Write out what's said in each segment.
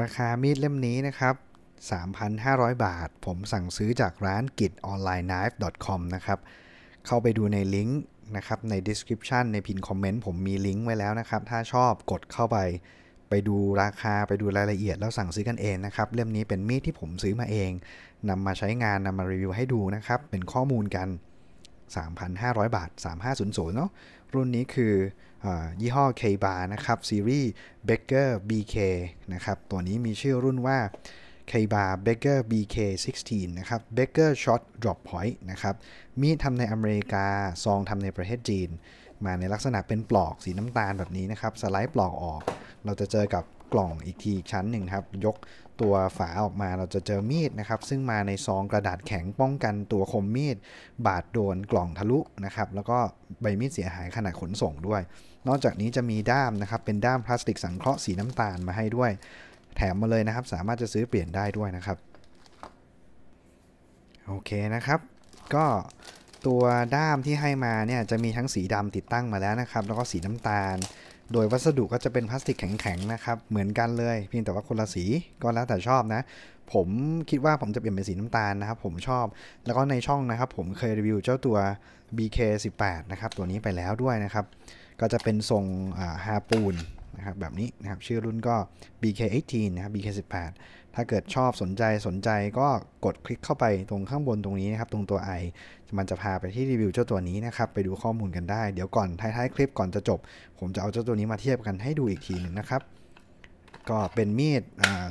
ราคามีดเล่มนี้นะครับ 3,500 บาท ผมสั่งซื้อจากร้านกิจออนไลน์ k n i f e c o m นะครับ เข้าไปดูในลิงก์นะครับ ใน description ในพินคอมเมนต์ ผมมีลิงก์ไว้แล้วนะครับ ถ้าชอบกดเข้าไป ไปดูราคาไปดูรายละเอียดแล้วสั่งซื้อกันเองนะครับ เล่มนี้เป็นมีดที่ผมซื้อมาเองนำมาใช้งานนำมารีวิวให้ดูนะครับ เป็นข้อมูลกัน 3,500 บาท 3500 เนาะรุ่นนี้คืออยี่ห้อ K-Bar นะครับซีรีส์ Becker BK นะครับตัวนี้มีชื่อรุ่นว่า K-Bar Becker BK16 นะครับ Becker Shot Drop Point นะครับ มีทำในอเมริกา ซองทำในประเทศจีน มาในลักษณะเป็นปลอกสีน้ำตาลแบบนี้นะครับ สไลด์ปลอกออก เราจะเจอกับกล่องอีกทีชั้นหนึ่งครับยกตัวฝาออกมาเราจะเจอมีดนะครับ ซึ่งมาในซองกระดาษแข็งป้องกัน ตัวคมมีดบาดโดนกล่องทะลุนะครับแล้วก็ใบมีดเสียหายขนาดขนส่งด้วย นอกจากนี้จะมีด้ามนะครับเป็นด้ามพลาสติกสังเคราะห์สีน้ำตาลมาให้ด้วย แถมมาเลยนะครับ สามารถจะซื้อเปลี่ยนได้ด้วยนะครับ โอเคนะครับ ก็ตัวด้ามที่ให้มาเนี่ยจะมีทั้งสีดำติดตั้งมาแล้วนะครับ แล้วก็สีน้ำตาลโดยวัสดุก็จะเป็นพลาสติกแข็ง ๆ นะครับ เหมือนกันเลย เพียงแต่ว่าคนละสีก็แล้วแต่ชอบนะ ผมคิดว่าผมจะเปลี่ยนเป็นสีน้ำตาลนะครับผมชอบแล้วก็ในช่องนะครับผมเคยรีวิวเจ้าตัว BK18 นะครับตัวนี้ไปแล้วด้วยนะครับ ก็จะเป็นทรงฮาปูนนะครับแบบนี้นะครับ ชื่อรุ่นก็ BK18 นะครับ BK18 ถ้าเกิดชอบสนใจสนใจก็กดคลิกเข้าไปตรงข้างบนตรงนี้นะครับ ตรงตัว i มันจะพาไปที่รีวิวเจ้าตัวนี้นะครับ ไปดูข้อมูลกันได้ เดี๋ยวก่อนท้ายๆ คลิปก่อนจะจบ ผมจะเอาเจ้าตัวนี้มาเทียบกันให้ดูอีกทีหนึ่งนะครับ ก็เป็นมีด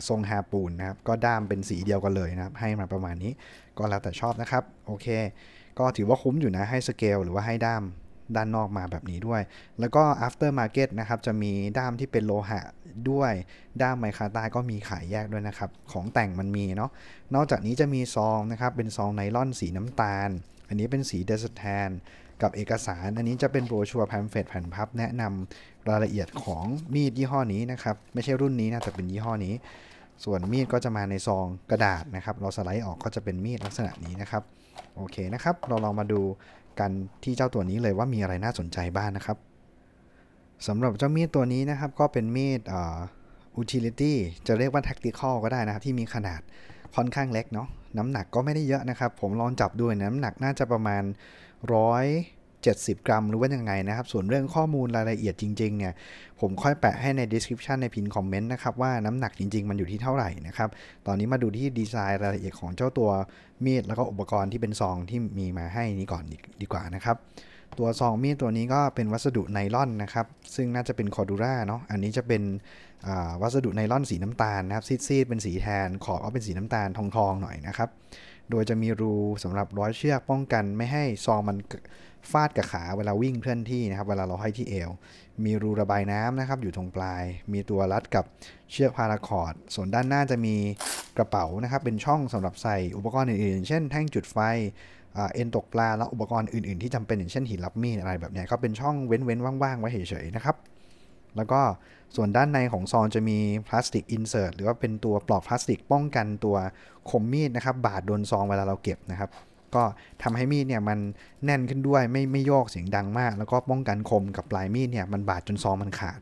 ทรงฮาปูนนะครับก็ด้ามเป็นสีเดียวกันเลยนะครับให้มาประมาณนี้ ก็แล้วแต่ชอบนะครับโอเคก็ถือว่าคุ้มอยู่นะให้สเกลหรือว่าให้ด้ามด้านนอกมาแบบนี้ด้วย แล้วก็ after market นะครับ จะมีด้ามที่เป็นโลหะด้วย ด้ามไมคาตาก็มีขายแยกด้วยนะครับ ของแต่งมันมี เนาะ นอกจากนี้จะมีซองนะครับ เป็นซองไนล่อนสีน้ำตาล อันนี้เป็นสีเดสแทนกับเอกสาร อันนี้จะเป็นโบรชัวร์แพมเฟตแผ่นพับแนะนำรายละเอียดของมีดยี่ห้อนี้นะครับ ไม่ใช่รุ่นนี้นะ แต่เป็นยี่ห้อนี้ ส่วนมีดก็จะมาในซองกระดาษนะครับ เราสไลด์ออกก็จะเป็นมีดลักษณะนี้นะครับ โอเคนะครับ เราลองมาดูกันที่เจ้าตัวนี้เลยว่ามีอะไรน่าสนใจบ้างนนะครับสำหรับเจ้ามีดตัวนี้นะครับ ก็เป็นมีดอุทิลิตี้จะเรียกว่าแท็กติคอลก็ได้นะครับ ที่มีขนาดค่อนข้างเล็กเนาะน้ำหนักก็ไม่ได้เยอะนะครับ ผมลองจับด้วย น้ำหนักน่าจะประมาณร้อย70กรัมหรือว่ายังไงนะครับส่วนเรื่องข้อมูลรายละเอียดจริงๆเนี่ยผมค่อยแปะให้ใน description ในพินคอมเมนต์นะครับ ว่าน้ำหนักจริงๆ มันอยู่ที่เท่าไหร่นะครับ ตอนนี้มาดูที่ดีไซน์รายละเอียดของเจ้าตัวมีด แล้วก็อุปกรณ์ที่เป็นซองที่มีมาให้นี้ก่อนดีกว่านะครับ ตัวซองมีดตัวนี้ก็เป็นวัสดุไนล่อนนะครับ ซึ่งน่าจะเป็นคอร์ดูร่าเนาะอันนี้จะเป็นวัสดุไนล่อนสีน้ำตาลนะครับซีดๆเป็นสีแทน ขอบก็เป็นสีน้ำตาลทองๆหน่อยนะครับโดยจะมีรูสำหรับร้อยเชือกป้องกันไม่ให้ซองมันฟาดกับขาเวลาวิ่งเคลื่อนที่นะครับ เวลาเราห้อยที่เอว มีรูระบายน้ำนะครับอยู่ตรงปลาย มีตัวรัดกับเชือกพาราคอร์ดส่วนด้านหน้าจะมีกระเป๋านะครับเป็นช่องสำหรับใส่อุปกรณ์อื่นๆเช่น แท่งจุดไฟเอ็นตกปลาและอุปกรณ์อื่น ๆที่จำเป็นอย่างเช่นหินรับมีดอะไรแบบนี้ก็เป็นช่องเว้นๆว่างๆไว้เฉยๆนะครับแล้วก็ส่วนด้านในของซองจะมีพลาสติกอินเสิร์ตหรือว่าเป็นตัวปลอกพลาสติกป้องกันตัวคมมีดนะครับ บาดโดนซองเวลาเราเก็บนะครับ ก็ทำให้มีดเนี่ยมันแน่นขึ้นด้วยไม่ไม่โยกเสียงดังมาก แล้วก็ป้องกันคมกับปลายมีดเนี่ยมันบาดจนซองมันขาด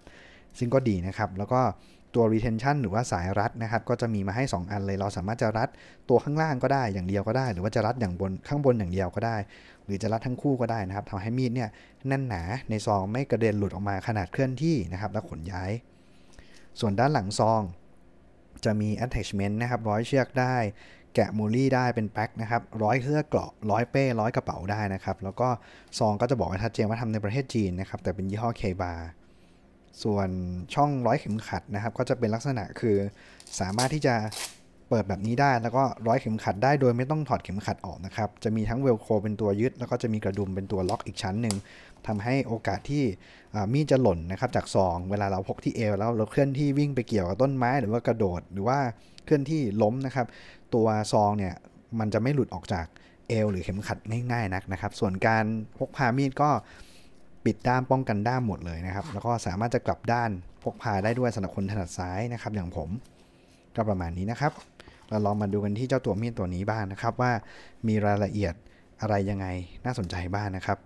ซึ่งก็ดีนะครับ แล้วก็ตัว retention หรือว่าสายรัดนะครับ ก็จะมีมาให้ 2 อันเลย เราสามารถจะรัดตัวข้างล่างก็ได้อย่างเดียวก็ได้ หรือว่าจะรัดอย่างบนข้างบนอย่างเดียวก็ได้ หรือจะ รัดทั้งคู่ก็ได้นะครับทำให้มีดเนี่ยแน่นหนาในซองไม่กระเด็นหลุดออกมาขนาดเคลื่อนที่นะครับและขนย้าย ส่วนด้านหลังซอง จะมี attachment นะครับ ร้อยเชือกได้แกะมูลี่ได้เป็นแป็คนะครับร้อยเสื้อเกราะร้อยเป้ร้อยกระเป๋าได้นะครับแล้วก็ซองก็จะบอกไว้ชัดเจนว่าทำในประเทศจีนนะครับแต่เป็นยี่ห้อเคบาร์ส่วนช่องร้อยเข็มขัดนะครับ ก็จะเป็นลักษณะคือสามารถที่จะเปิดแบบนี้ได้ แล้วก็ร้อยเข็มขัดได้โดยไม่ต้องถอดเข็มขัดออกนะครับ จะมีทั้งเวลโครเป็นตัวยึดแล้วก็จะมีกระดุมเป็นตัวล็อกอีกชั้นหนึ่งทำให้โอกาสที่มีดจะหล่นนะครับจากซอง เวลาเราพกที่เอวแล้ว เราเคลื่อนที่วิ่งไปเกี่ยวกับต้นไม้หรือว่ากระโดดหรือว่าเคลื่อนที่ล้มนะครับ ตัวซองเนี่ยมันจะไม่หลุดออกจากเอวหรือเข็มขัดง่ายๆนักนะครับ ส่วนการพกพามีดก็ปิดด้ามป้องกันด้ามหมดเลยนะครับ แล้วก็สามารถจะกลับด้านพกพาได้ด้วยสำหรับคนถนัดซ้ายนะครับ อย่างผมก็ประมาณนี้นะครับ เราลองมาดูกันที่เจ้าตัว มีดตัวนี้บ้างนะครับว่ามีรายละเอียดอะไรยังไงน่าสนใจบ้างนะครับ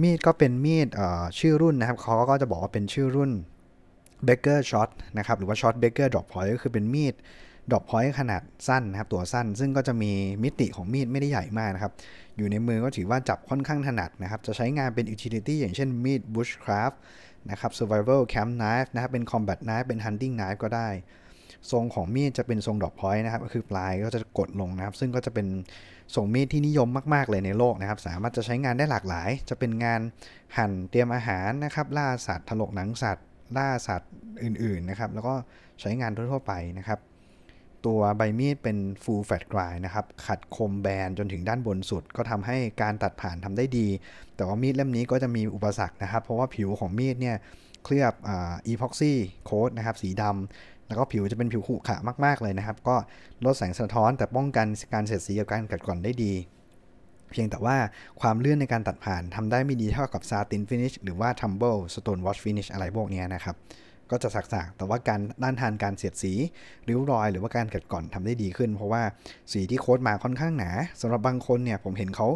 มีดก็เป็นมีดชื่อรุ่นนะครับเขาก็จะบอกว่าเป็นชื่อรุ่นเบเกอร์ช็อตนะครับหรือว่าช็อตเบเกอร์ดรอปพอยต์ก็คือเป็นมีดดอกพอยต์ขนาดสั้นนะครับ ตัวสั้นซึ่งก็จะมีมิติของมีดไม่ได้ใหญ่มากนะครับ อยู่ในมือก็ถือว่าจับค่อนข้างถนัดนะครับ จะใช้งานเป็นอิทิลิตี้อย่างเช่นมีดบุชคราฟนะครับ s u r ว i v a l camp k n i ์ e นะครับเป็นคอมแบทไนฟ์เป็นฮันติ้งไนฟ์ก็ได้ทรงของมีดจะเป็นทรงดอกพอยต์นะครับ ก็คือปลายก็จะกดลงนะครับ ซึ่งก็จะเป็นทรงมีดที่นิยมมาก ๆ เลยในโลกนะครับ สามารถจะใช้งานได้หลากหลาย จะเป็นงานหั่นเตรียมอาหารนะครับล่าสัตว์ถลกหนังสัตว์ล่าสัตว์อื่น ๆ นะครับ แล้วก็ใช้งานทั่วๆไปนะครับตัวใบมีดเป็นฟูลแฟตกรายนะครับ ขัดคมแบนจนถึงด้านบนสุด ก็ทำให้การตัดผ่านทำได้ดี แต่ว่ามีดเล่มนี้ก็จะมีอุปสรรคนะครับ เพราะว่าผิวของมีดเนี่ยเคลือบอีพ็อกซี่โค้ดนะครับสีดำ แล้วก็ผิวจะเป็นผิวขรุขระมาก ๆเลยนะครับ ก็ลดแสงสะท้อนแต่ป้องกันการเสียดสีกับการกัดกร่อนได้ดี เพียงแต่ว่าความเลื่อนในการตัดผ่านทำได้ไม่ดี เท่ากับซาตินฟินิชหรือว่าทัมเบิลสโตนวอชฟินิชอะไรพวกนี้นะครับก็จะสักๆ แต่ว่าการด้านทานการเสียดสี ริ้วรอย หรือว่าการกัดก่อนทำได้ดีขึ้น เพราะว่าสีที่โค้ดมาค่อนข้างหนาสำหรับบางคนเนี่ย ผมเห็นเขา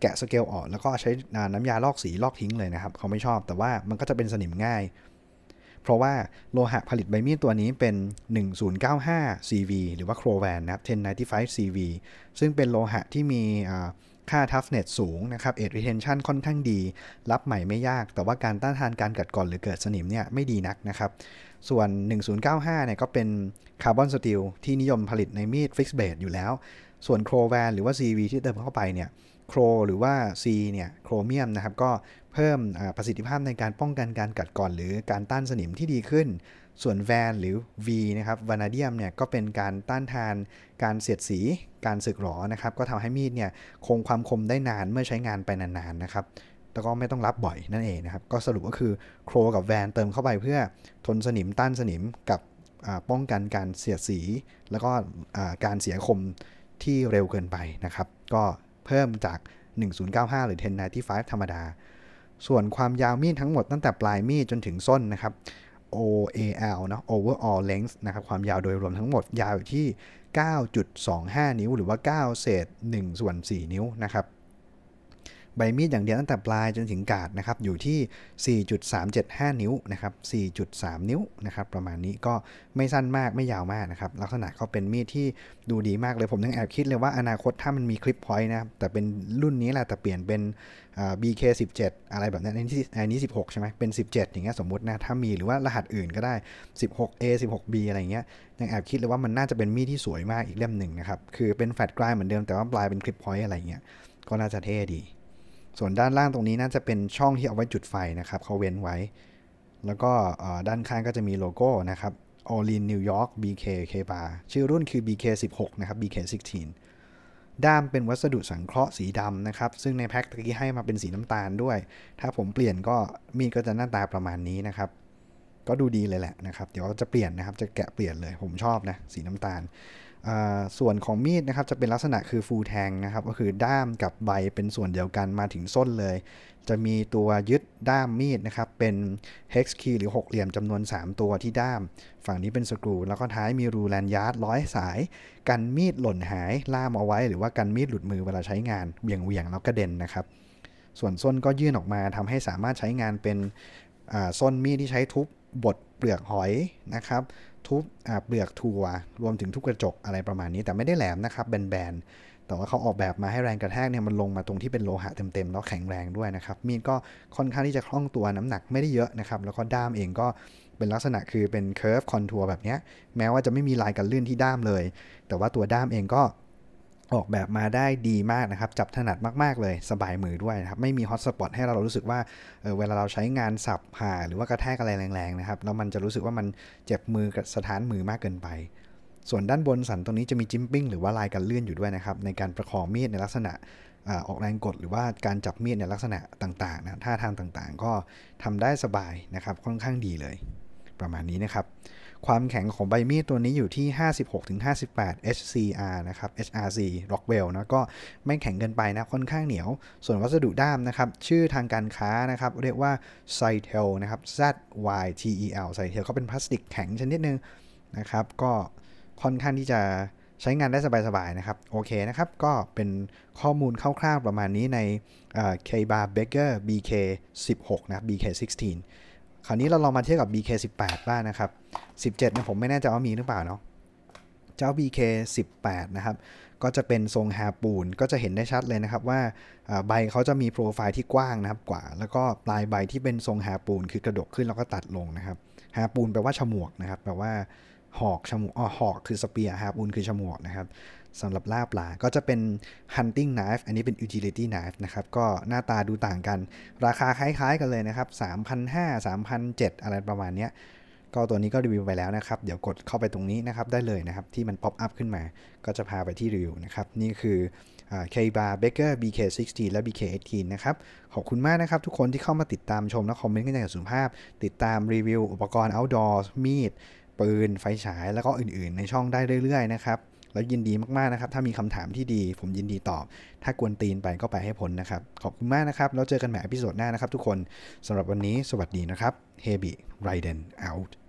แกะสเกลออก แล้วก็ใช้น้ำยาลอกสีลอกทิ้งเลยนะครับเขาไม่ชอบ แต่ว่ามันก็จะเป็นสนิมง่าย เพราะว่าโลหะผลิตใบมีดตัวนี้เป็น 1095 CV หรือว่าโครแวนนะครับ1095 CV ซึ่งเป็นโลหะที่มีอ่าค่า toughness สูงนะครับ a d g e retention ค่อนข้างดี รับใหม่ไม่ยาก แต่ว่าการต้านทานการกัดก่อนหรือเกิดสนิมเนี่ยไม่ดีนักนะครับ ส่วน 1095เนี่ยก็เป็นคาร์บอนสตีลที่นิยมผลิตในมีดฟิกซ์เบดอยู่แล้ว ส่วนโครแวนหรือว่า CV ที่เติมเข้าไปเนี่ยโครหรือว่า C เนี่ยโครเมียมนะครับก็เพิ่มประสิทธิภาพในการป้องกันการกัดก่อนหรือการต้านสนิมที่ดีขึ้นส่วนแวนหรือ V นะครับวานาเดียมเนี่ยก็เป็นการต้านทานการเสียดสีการสึกหรอนะครับก็ทำให้มีดเนี่ยคงความคมได้นานเมื่อใช้งานไปนานๆนะครับแต่ก็ไม่ต้องรับบ่อยนั่นเองนะครับก็สรุปก็คือโครกับแวนเติมเข้าไปเพื่อทนสนิมต้านสนิมกับป้องกันการเสียดสี แล้วก็การเสียคมที่เร็วเกินไปนะครับ ก็เพิ่มจาก 1095 หรือ 1095 ธรรมดา ส่วนความยาวมีดทั้งหมดตั้งแต่ปลายมีดจนถึงส้นนะครับ OAL นะ Overall Length นะครับ ความยาวโดยรวมทั้งหมดยาวอยู่ที่ 9.25 นิ้ว หรือว่า 9 เศษ1ส่วน4นิ้วนะครับใบมีดอย่างเดียวตั้งแต่ปลายจนถึงกาดนะครับอยู่ที่ 4.375 นิ้วนะครับ4.3 นิ้วนะครับประมาณนี้ก็ไม่สั้นมากไม่ยาวมากนะครับลักษณะขาเป็นมีดที่ดูดีมากเลยผมยังแอบคิดเลยว่าอนาคตถ้ามันมีคลิปพอยต์นะครับ แต่เป็นรุ่นนี้แหละแต่เปลี่ยนเป็น BK17 อะไรแบบนั้นอนนี้อนนี้ 16 ใช่ไหมเป็น 17 อย่างเงี้ยสมมตินะ ถ้ามีหรือว่ารหัสอื่นก็ได้ 16A 16B อะไรเงี้ยยังแอบคิดเลยว่ามันน่าจะเป็นมีดที่สวยมากอีกเล่มหนึ่งนะครับคือเป็นแฟลตกลายเหมือนเดิมแต่ว่าปลายเป็นคลิปพอยต์อะไรเงี้ยก็น่าจะเท่ดีส่วนด้านล่างตรงนี้น่าจะเป็นช่องที่เอาไว้จุดไฟนะครับเขาเว้นไว้ แล้วก็ด้านข้างก็จะมีโลโก้นะครับ All in New York BK K Bar ชื่อรุ่นคือ BK 16นะครับ BK 16ด้ามเป็นวัสดุสังเคราะห์สีดำนะครับ ซึ่งในแพ็คตะกี้ให้มาเป็นสีน้ำตาลด้วย ถ้าผมเปลี่ยนก็มีดก็จะหน้าตาประมาณนี้นะครับ ก็ดูดีเลยแหละนะครับเดี๋ยวจะเปลี่ยนนะครับจะแกะเปลี่ยนเลยผมชอบนะสีน้ำตาลส่วนของมีดนะครับจะเป็นลักษณะคือฟูแทงนะครับ ก็คือด้ามกับใบเป็นส่วนเดียวกันมาถึงส้นเลย จะมีตัวยึดด้ามมีดนะครับ เป็นเฮกซ์คีหรือ 6 เหลี่ยมจำนวน 3 ตัวที่ด้าม ฝั่งนี้เป็นสกรูแล้วก็ท้ายมีรูแลนยาร์ดร้อยสาย กันมีดหล่นหายล่ามเอาไว้หรือว่ากันมีดหลุดมือเวลาใช้งานเบี่ยงเวียงแล้วกระเด็นนะครับ ส่วนส้นก็ยื่นออกมาทำให้สามารถใช้งานเป็นส้นมีดที่ใช้ทุบบดเปลือกหอยนะครับทุบเปลือกถั่วรวมถึงทุบกระจกอะไรประมาณนี้แต่ไม่ได้แหลมนะครับแบนๆแต่ว่าเขาออกแบบมาให้แรงกระแทกเนี่ยมันลงมาตรงที่เป็นโลหะเต็มๆแล้วแข็งแรงด้วยนะครับมีดก็ค่อนข้างที่จะคล่องตัวน้ำหนักไม่ได้เยอะนะครับแล้วก็ด้ามเองก็เป็นลักษณะคือเป็นเคิร์ฟคอนทัวร์แบบนี้แม้ว่าจะไม่มีลายกันลื่นที่ด้ามเลย แต่ว่าตัวด้ามเองก็ออกแบบมาได้ดีมากนะครับ จับถนัดมาก ๆ เลย สบายมือด้วยนะครับไม่มีฮอตสปอตให้เรารู้สึกว่าเเวลาเราใช้งานสับผ่า หรือว่ากระแทกอะไรแรงๆนะครับแล้วมันจะรู้สึกว่ามันเจ็บมือกับสถานมือมากเกินไป ส่วนด้านบนสันตรงนี้จะมีจิมปิ้งหรือว่าลายกันเลื่อน อยู่ด้วยนะครับ ในการประคองมีดในลักษณะออกแรงกดหรือว่าการจับมีดในลักษณะต่างๆนะท่าทางต่างๆ ก็ทำได้สบายนะครับค่อนข้างดีเลย ประมาณนี้นะครับความแข็งของใบมีดตัวนี้อยู่ที่ 56-58 HCR นะครับ HRC Rockwell นะก็ไม่แข็งเกินไปนะ ค่อนข้างเหนียว ส่วนวัสดุด้ามนะครับ ชื่อทางการค้านะครับ เรียกว่า s y t e l นะครับ Z Y T E L s y t e l เขาเป็นพลาสติกแข็งชนิดนึงนะครับ ก็ค่อนข้างที่จะใช้งานได้สบายๆนะครับ โอเคนะครับ ก็เป็นข้อมูลคร่าวๆประมาณนี้ใน K-Bar Baker BK 16นะ BK 16คราวนี้เราลองมาเทียบกับ BK18 บ้างนะครับ 17เนี่ยผมไม่แน่ใจว่ามีหรือเปล่าเนาะ เจ้า BK18 นะครับ ก็จะเป็นทรงฮาปูน ก็จะเห็นได้ชัดเลยนะครับ ว่าใบเขาจะมีโปรไฟล์ที่กว้างนะครับกว่า แล้วก็ปลายใบที่เป็นทรงฮาปูน คือกระดกขึ้นแล้วก็ตัดลงนะครับฮาปูนแปลว่าฉมวกนะครับ แปลว่าหอกฉมวกอ๋อหอก คือสเปียร์ฮาปูนคือฉมวกนะครับสำหรับล่าปลา ก็จะเป็น hunting knife อันนี้เป็น utility knife นะครับ ก็หน้าตาดูต่างกัน ราคาคล้ายๆกันเลยนะครับ 3,500 3,700 อะไรประมาณนี้ ก็ตัวนี้ก็รีวิวไปแล้วนะครับ เดี๋ยวกดเข้าไปตรงนี้นะครับ ได้เลยนะครับ ที่มัน pop up ขึ้นมา ก็จะพาไปที่รีวิวนะครับ นี่คือ k b a r Baker BK16 และ BK18 นะครับ ขอบคุณมากนะครับ ทุกคนที่เข้ามาติดตามชมและคอมเมนต์กันอย่างสุภาพ ติดตามรีวิว อุปกรณ์ outdoor มีดปืน ไฟฉาย แล้วก็อื่นๆ ในช่องได้เรื่อยๆนะครับแล้วยินดีมากๆนะครับ ถ้ามีคำถามที่ดี ผมยินดีตอบ ถ้ากวนตีนไปก็ไปให้ผลนะครับ ขอบคุณมากนะครับ แล้วเจอกันใหม่อพิโซดหน้านะครับทุกคนสำหรับวันนี้สวัสดีนะครับเฮบิไรเดนาท์